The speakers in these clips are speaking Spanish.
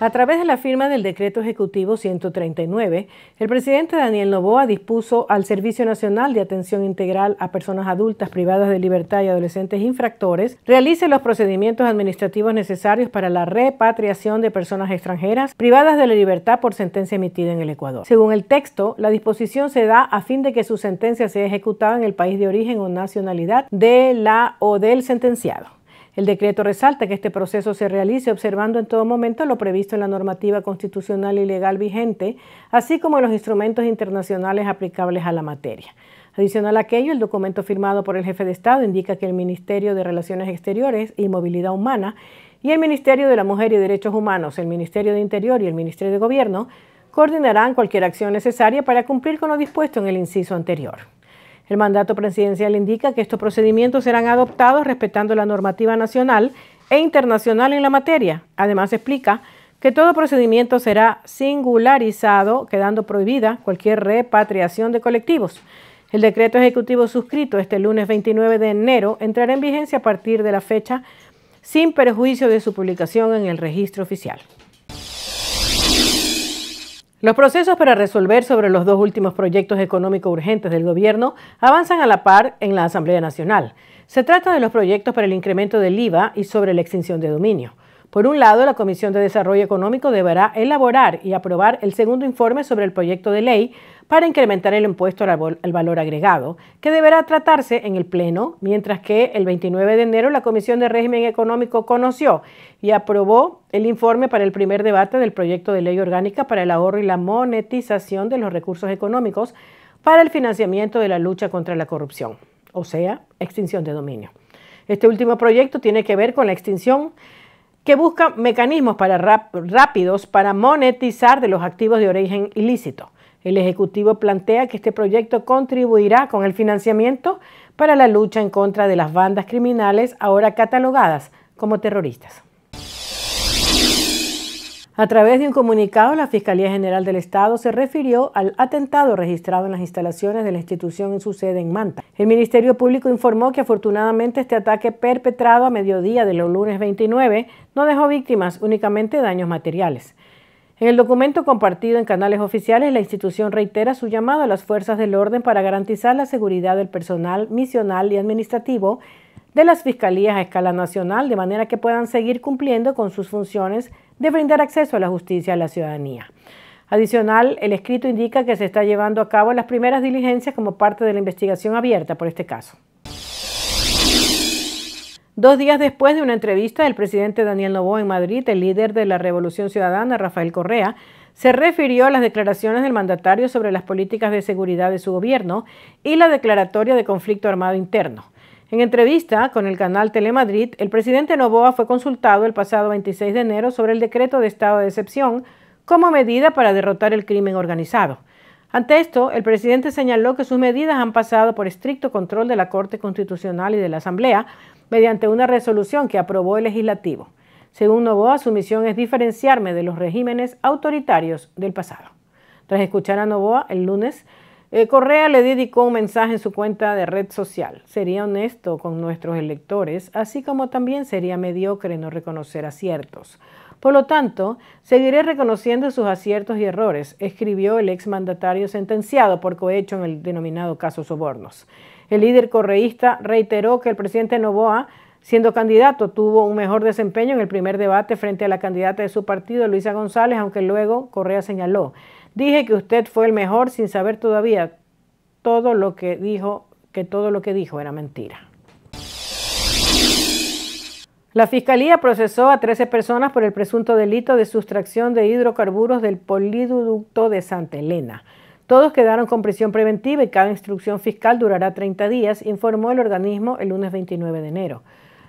A través de la firma del Decreto Ejecutivo 139, el presidente Daniel Novoa dispuso al Servicio Nacional de Atención Integral a Personas Adultas Privadas de Libertad y Adolescentes Infractores realice los procedimientos administrativos necesarios para la repatriación de personas extranjeras privadas de la libertad por sentencia emitida en el Ecuador. Según el texto, la disposición se da a fin de que su sentencia sea ejecutada en el país de origen o nacionalidad de la o del sentenciado. El decreto resalta que este proceso se realice observando en todo momento lo previsto en la normativa constitucional y legal vigente, así como los instrumentos internacionales aplicables a la materia. Adicional a aquello, el documento firmado por el jefe de Estado indica que el Ministerio de Relaciones Exteriores y Movilidad Humana y el Ministerio de la Mujer y Derechos Humanos, el Ministerio de Interior y el Ministerio de Gobierno coordinarán cualquier acción necesaria para cumplir con lo dispuesto en el inciso anterior. El mandato presidencial indica que estos procedimientos serán adoptados respetando la normativa nacional e internacional en la materia. Además, explica que todo procedimiento será singularizado, quedando prohibida cualquier repatriación de colectivos. El decreto ejecutivo suscrito este lunes 29 de enero entrará en vigencia a partir de la fecha sin perjuicio de su publicación en el registro oficial. Los procesos para resolver sobre los dos últimos proyectos económicos urgentes del gobierno avanzan a la par en la Asamblea Nacional. Se trata de los proyectos para el incremento del IVA y sobre la extinción de dominio. Por un lado, la Comisión de Desarrollo Económico deberá elaborar y aprobar el segundo informe sobre el proyecto de ley para incrementar el impuesto al valor agregado, que deberá tratarse en el Pleno, mientras que el 29 de enero la Comisión de Régimen Económico conoció y aprobó el informe para el primer debate del proyecto de ley orgánica para el ahorro y la monetización de los recursos económicos para el financiamiento de la lucha contra la corrupción, o sea, extinción de dominio. Este último proyecto tiene que ver con la extinción que busca mecanismos para rápidos para monetizar de los activos de origen ilícito. El Ejecutivo plantea que este proyecto contribuirá con el financiamiento para la lucha en contra de las bandas criminales ahora catalogadas como terroristas. A través de un comunicado, la Fiscalía General del Estado se refirió al atentado registrado en las instalaciones de la institución en su sede en Manta. El Ministerio Público informó que afortunadamente este ataque perpetrado a mediodía de los lunes 29 no dejó víctimas, únicamente daños materiales. En el documento compartido en canales oficiales, la institución reitera su llamado a las fuerzas del orden para garantizar la seguridad del personal misional y administrativo de las fiscalías a escala nacional, de manera que puedan seguir cumpliendo con sus funciones de brindar acceso a la justicia a la ciudadanía. Adicional, el escrito indica que se está llevando a cabo las primeras diligencias como parte de la investigación abierta por este caso. Dos días después de una entrevista del presidente Daniel Novoa en Madrid, el líder de la Revolución Ciudadana, Rafael Correa, se refirió a las declaraciones del mandatario sobre las políticas de seguridad de su gobierno y la declaratoria de conflicto armado interno. En entrevista con el canal Telemadrid, el presidente Novoa fue consultado el pasado 26 de enero sobre el decreto de estado de excepción como medida para derrotar el crimen organizado. Ante esto, el presidente señaló que sus medidas han pasado por estricto control de la Corte Constitucional y de la Asamblea mediante una resolución que aprobó el legislativo. Según Novoa, su misión es diferenciarme de los regímenes autoritarios del pasado. Tras escuchar a Novoa el lunes, eh, Correa le dedicó un mensaje en su cuenta de red social. Sería honesto con nuestros electores, así como también sería mediocre no reconocer aciertos. Por lo tanto, seguiré reconociendo sus aciertos y errores, escribió el exmandatario sentenciado por cohecho en el denominado caso Sobornos. El líder correísta reiteró que el presidente Novoa Siendo candidato, tuvo un mejor desempeño en el primer debate frente a la candidata de su partido, Luisa González, aunque luego Correa señaló, dije que usted fue el mejor sin saber todavía todo lo que dijo, que todo lo que dijo era mentira. La Fiscalía procesó a 13 personas por el presunto delito de sustracción de hidrocarburos del poliducto de Santa Elena. Todos quedaron con prisión preventiva y cada instrucción fiscal durará 30 días, informó el organismo el lunes 29 de enero.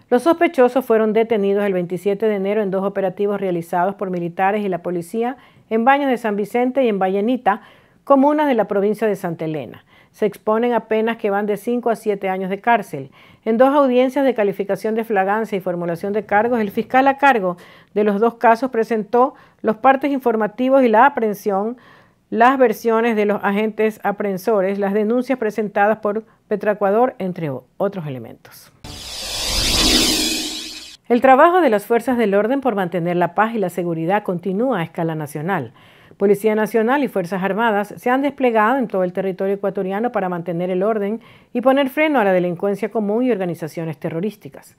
Los sospechosos fueron detenidos el 27 de enero en dos operativos realizados por militares y la policía en Baños de San Vicente y en Vallenita, comunas de la provincia de Santa Elena. Se exponen a penas que van de 5 a 7 años de cárcel. En dos audiencias de calificación de flagancia y formulación de cargos, el fiscal a cargo de los dos casos presentó los partes informativos y la aprehensión, las versiones de los agentes aprensores, las denuncias presentadas por Petracuador, entre otros elementos. El trabajo de las fuerzas del orden por mantener la paz y la seguridad continúa a escala nacional. Policía Nacional y Fuerzas Armadas se han desplegado en todo el territorio ecuatoriano para mantener el orden y poner freno a la delincuencia común y organizaciones terrorísticas.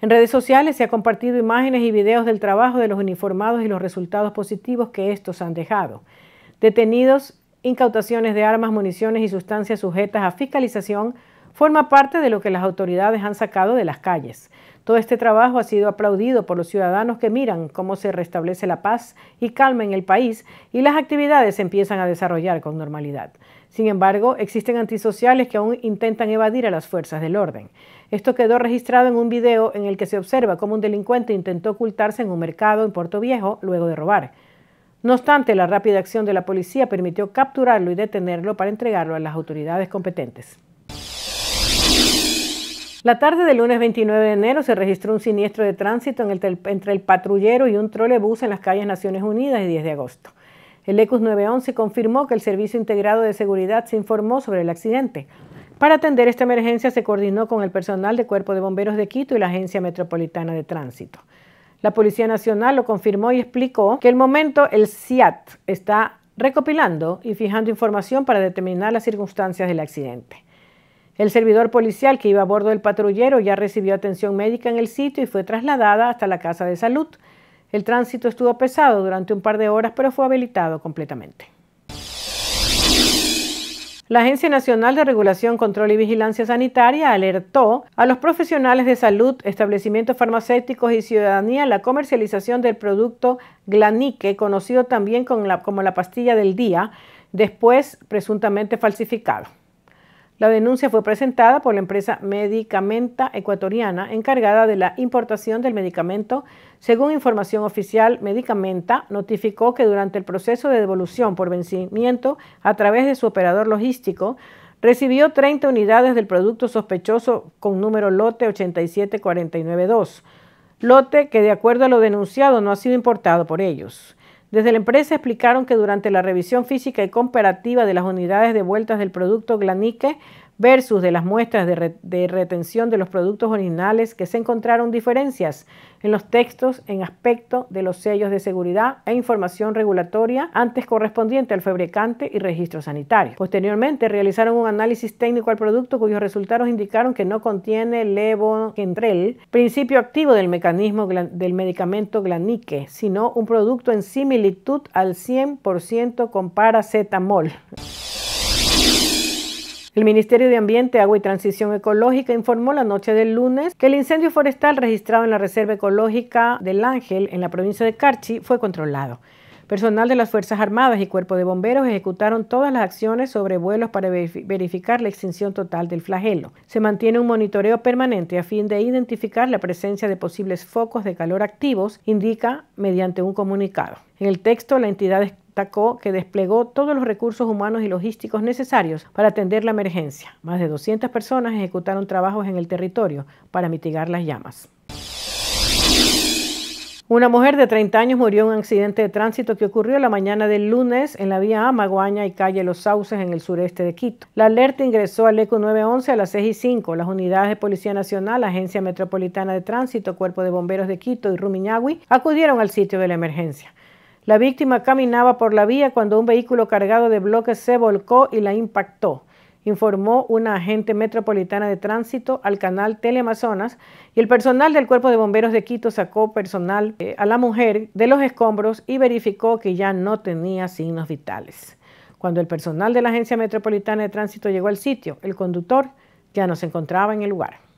En redes sociales se ha compartido imágenes y videos del trabajo de los uniformados y los resultados positivos que estos han dejado. Detenidos, incautaciones de armas, municiones y sustancias sujetas a fiscalización forma parte de lo que las autoridades han sacado de las calles. Todo este trabajo ha sido aplaudido por los ciudadanos que miran cómo se restablece la paz y calma en el país y las actividades se empiezan a desarrollar con normalidad. Sin embargo, existen antisociales que aún intentan evadir a las fuerzas del orden. Esto quedó registrado en un video en el que se observa cómo un delincuente intentó ocultarse en un mercado en Puerto Viejo luego de robar. No obstante, la rápida acción de la policía permitió capturarlo y detenerlo para entregarlo a las autoridades competentes. La tarde del lunes 29 de enero se registró un siniestro de tránsito entre el patrullero y un trolebús en las calles Naciones Unidas el 10 de agosto. El ECUS 911 confirmó que el Servicio Integrado de Seguridad se informó sobre el accidente. Para atender esta emergencia se coordinó con el personal de Cuerpo de Bomberos de Quito y la Agencia Metropolitana de Tránsito. La Policía Nacional lo confirmó y explicó que el momento el CIAT está recopilando y fijando información para determinar las circunstancias del accidente. El servidor policial que iba a bordo del patrullero ya recibió atención médica en el sitio y fue trasladada hasta la casa de salud. El tránsito estuvo pesado durante un par de horas, pero fue habilitado completamente. La Agencia Nacional de Regulación, Control y Vigilancia Sanitaria alertó a los profesionales de salud, establecimientos farmacéuticos y ciudadanía la comercialización del producto Glanique, conocido también como la, como la pastilla del día, después presuntamente falsificado. La denuncia fue presentada por la empresa Medicamenta Ecuatoriana encargada de la importación del medicamento. Según información oficial, Medicamenta notificó que durante el proceso de devolución por vencimiento a través de su operador logístico, recibió 30 unidades del producto sospechoso con número lote 87492, lote que de acuerdo a lo denunciado no ha sido importado por ellos. Desde la empresa explicaron que durante la revisión física y comparativa de las unidades de vueltas del producto Glanique versus de las muestras de, retención de los productos originales que se encontraron diferencias en los textos en aspecto de los sellos de seguridad e información regulatoria antes correspondiente al fabricante y registro sanitario. Posteriormente realizaron un análisis técnico al producto cuyos resultados indicaron que no contiene levogendrel, principio activo del mecanismo del medicamento glanique, sino un producto en similitud al 100% con paracetamol. El Ministerio de Ambiente, Agua y Transición Ecológica informó la noche del lunes que el incendio forestal registrado en la Reserva Ecológica del Ángel, en la provincia de Carchi, fue controlado. Personal de las Fuerzas Armadas y Cuerpo de Bomberos ejecutaron todas las acciones sobre vuelos para verificar la extinción total del flagelo. Se mantiene un monitoreo permanente a fin de identificar la presencia de posibles focos de calor activos, indica mediante un comunicado. En el texto, la entidad destacó que desplegó todos los recursos humanos y logísticos necesarios para atender la emergencia. Más de 200 personas ejecutaron trabajos en el territorio para mitigar las llamas. Una mujer de 30 años murió en un accidente de tránsito que ocurrió la mañana del lunes en la vía Amaguaña y calle Los Sauces en el sureste de Quito. La alerta ingresó al ECO 911 a las 6 y 5. Las unidades de Policía Nacional, Agencia Metropolitana de Tránsito, Cuerpo de Bomberos de Quito y Rumiñahui acudieron al sitio de la emergencia. La víctima caminaba por la vía cuando un vehículo cargado de bloques se volcó y la impactó, informó una agente metropolitana de tránsito al canal Teleamazonas y el personal del Cuerpo de Bomberos de Quito sacó personal eh, a la mujer de los escombros y verificó que ya no tenía signos vitales. Cuando el personal de la Agencia Metropolitana de Tránsito llegó al sitio, el conductor ya no se encontraba en el lugar.